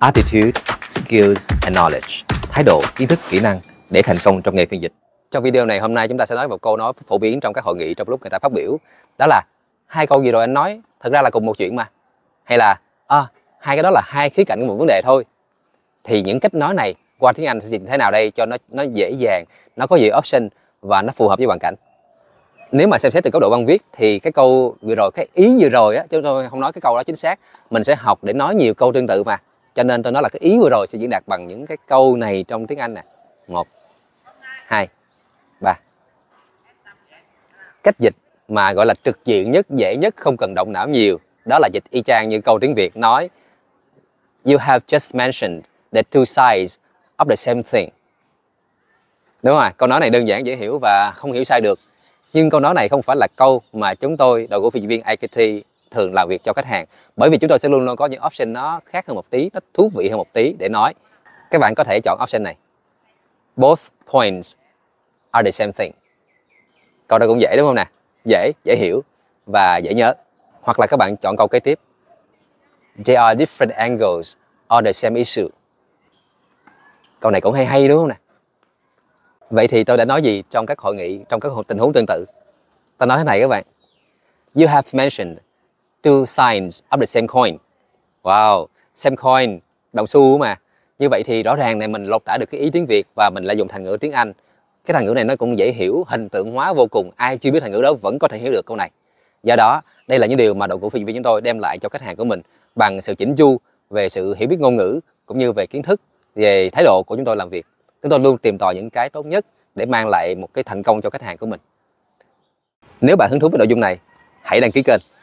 attitude, skills and knowledge, thái độ, kiến thức, kỹ năng để thành công trong nghề phiên dịch. Trong video này hôm nay chúng ta sẽ nói một câu nói phổ biến trong các hội nghị trong lúc người ta phát biểu đó là hai câu gì rồi anh nói thật ra là cùng một chuyện mà hay là à, hai cái đó là hai khía cạnh của một vấn đề thôi thì những cách nói này qua tiếng Anh sẽ dịch thế nào đây cho nó nó dễ dàng nó có nhiều option và nó phù hợp với hoàn cảnh nếu mà xem xét từ góc độ văn viết thì cái câu vừa rồi cái ý vừa rồi á chúng tôi không nói cái câu đó chính xác mình sẽ học để nói nhiều câu tương tự mà cho nên tôi nói là cái ý vừa rồi sẽ diễn đạt bằng những cái câu này trong tiếng anh nè một hai ba cách dịch mà gọi là trực diện nhất dễ nhất không cần động não nhiều đó là dịch y chang như câu tiếng việt nói you have just mentioned the two sides of the same thing đúng rồi câu nói này đơn giản dễ hiểu và không hiểu sai được nhưng câu nói này không phải là câu mà chúng tôi đội ngũ phiên viên IKT thường làm việc cho khách hàng bởi vì chúng tôi sẽ luôn luôn có những option nó khác hơn một tí nó thú vị hơn một tí để nói các bạn có thể chọn option này both points are the same thing câu đó cũng dễ đúng không nè dễ dễ hiểu và dễ nhớ hoặc là các bạn chọn câu kế tiếp they are different angles on the same issue câu này cũng hay hay đúng không nè vậy thì tôi đã nói gì trong các hội nghị trong các tình huống tương tự tôi nói thế này các bạn you have mentioned two signs of the same coin. Wow, same coin, đồng xu mà. Như vậy thì rõ ràng này mình lột tả được cái ý tiếng Việt và mình lại dùng thành ngữ tiếng Anh. Cái thành ngữ này nó cũng dễ hiểu, hình tượng hóa vô cùng. Ai chưa biết thành ngữ đó vẫn có thể hiểu được câu này. Do đó, đây là những điều mà đội ngũ phiên viên chúng tôi đem lại cho khách hàng của mình bằng sự chỉnh chu về sự hiểu biết ngôn ngữ cũng như về kiến thức về thái độ của chúng tôi làm việc. Chúng tôi luôn tìm tòi những cái tốt nhất để mang lại một cái thành công cho khách hàng của mình. Nếu bạn hứng thú với nội dung này, hãy đăng ký kênh